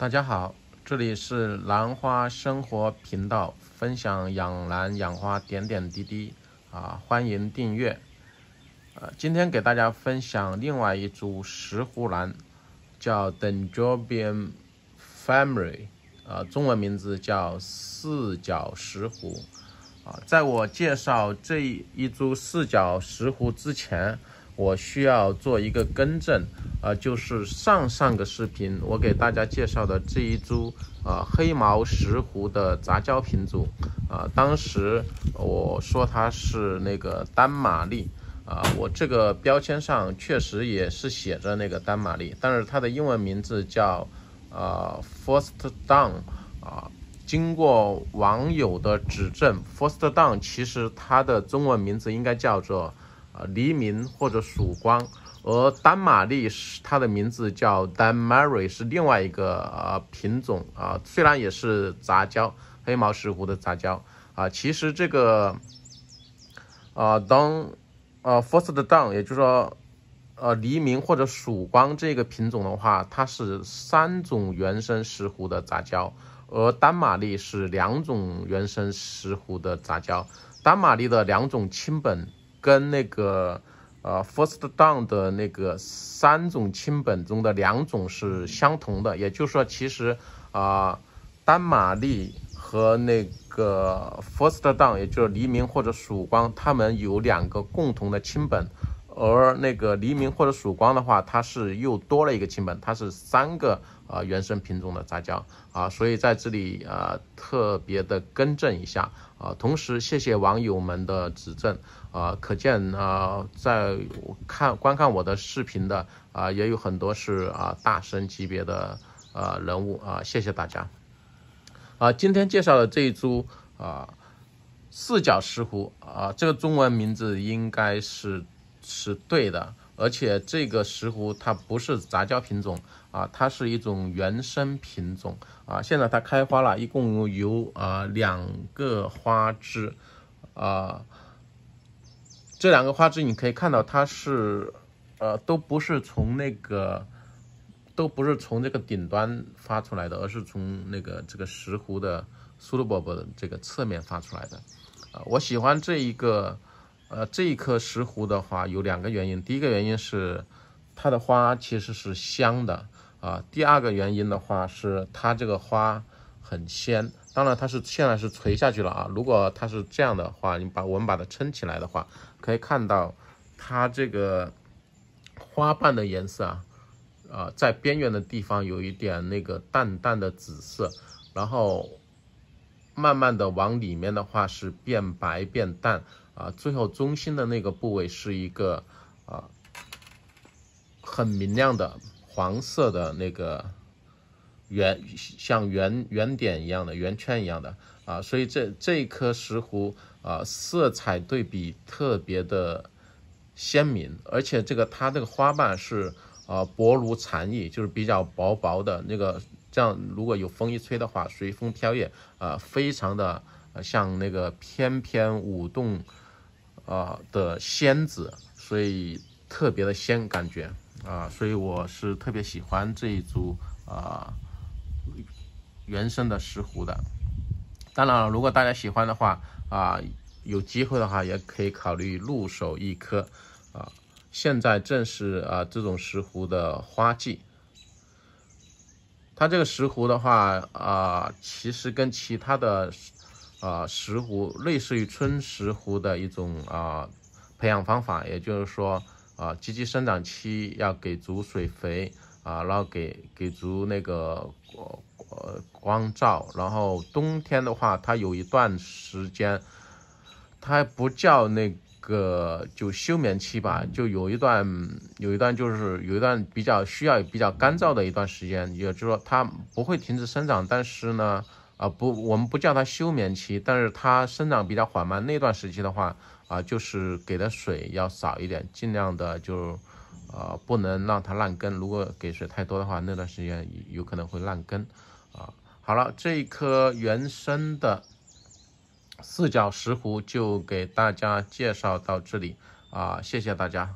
大家好，这里是兰花生活频道，分享养兰养花点点滴滴啊，欢迎订阅。呃，今天给大家分享另外一株石斛兰，叫 Dendrobium family，呃，中文名字叫四角石斛。啊，在我介绍这一株四角石斛之前，我需要做一个更正。啊，就是上上个视频我给大家介绍的这一株啊黑毛石斛的杂交品种，啊，当时我说它是那个丹玛丽，啊，我这个标签上确实也是写着那个丹玛丽，但是它的英文名字叫呃 First d o w n 啊，经过网友的指正，First d o w n 其实它的中文名字应该叫做啊黎明或者曙光。而丹玛丽是它的名字叫 Dan Mary，是另外一个呃品种啊，虽然也是杂交黑毛石斛的杂交啊，其实这个啊 d o n 啊 First Down，也就是说呃黎明或者曙光这个品种的话，它是三种原生石斛的杂交，而丹玛丽是两种原生石斛的杂交，丹玛丽的两种亲本跟那个。呃，First Down 的那个三种亲本中的两种是相同的，也就是说，其实啊，丹马丽和那个 First Down，也就是黎明或者曙光，他们有两个共同的亲本。而那个黎明或者曙光的话，它是又多了一个亲本，它是三个啊原生品种的杂交啊，所以在这里啊特别的更正一下啊，同时谢谢网友们的指正啊，可见啊在看观看我的视频的啊也有很多是啊大神级别的啊人物啊，谢谢大家啊，今天介绍的这一株啊四角石斛啊，这个中文名字应该是。是对的，而且这个石斛它不是杂交品种啊，它是一种原生品种啊。现在它开花了，一共有啊两个花枝，啊，这两个花枝你可以看到它是，呃，都不是从那个，都不是从这个顶端发出来的，而是从那个这个石斛的苏鲁伯伯的这个侧面发出来的，啊，我喜欢这一个。呃，这一棵石斛的话，有两个原因。第一个原因是它的花其实是香的啊。第二个原因的话是它这个花很鲜。当然，它是现在是垂下去了啊。如果它是这样的话，你把我们把它撑起来的话，可以看到它这个花瓣的颜色啊，在边缘的地方有一点那个淡淡的紫色，然后慢慢的往里面的话是变白变淡。啊，最后中心的那个部位是一个啊，很明亮的黄色的那个圆，像圆圆点一样的圆圈一样的啊，所以这这一颗石斛啊，色彩对比特别的鲜明，而且这个它这个花瓣是啊薄如蝉翼，就是比较薄薄的那个，这样如果有风一吹的话，随风飘曳，呃，非常的像那个翩翩舞动。呃的仙子，所以特别的仙感觉啊，所以我是特别喜欢这一株啊原生的石斛的。当然了，如果大家喜欢的话啊，有机会的话也可以考虑入手一颗啊。现在正是啊这种石斛的花季，它这个石斛的话啊，其实跟其他的。啊，石斛类似于春石斛的一种啊培养方法，也就是说啊，积极生长期要给足水肥啊，然后给给足那个呃光照，然后冬天的话，它有一段时间它不叫那个就休眠期吧，就有一段有一段就是有一段比较需要比较干燥的一段时间，也就是说它不会停止生长，但是呢。啊不，我们不叫它休眠期，但是它生长比较缓慢。那段时期的话，啊，就是给的水要少一点，尽量的就，啊，不能让它烂根。如果给水太多的话，那段时间有可能会烂根。啊，好了，这一颗原生的四角石斛就给大家介绍到这里，啊，谢谢大家。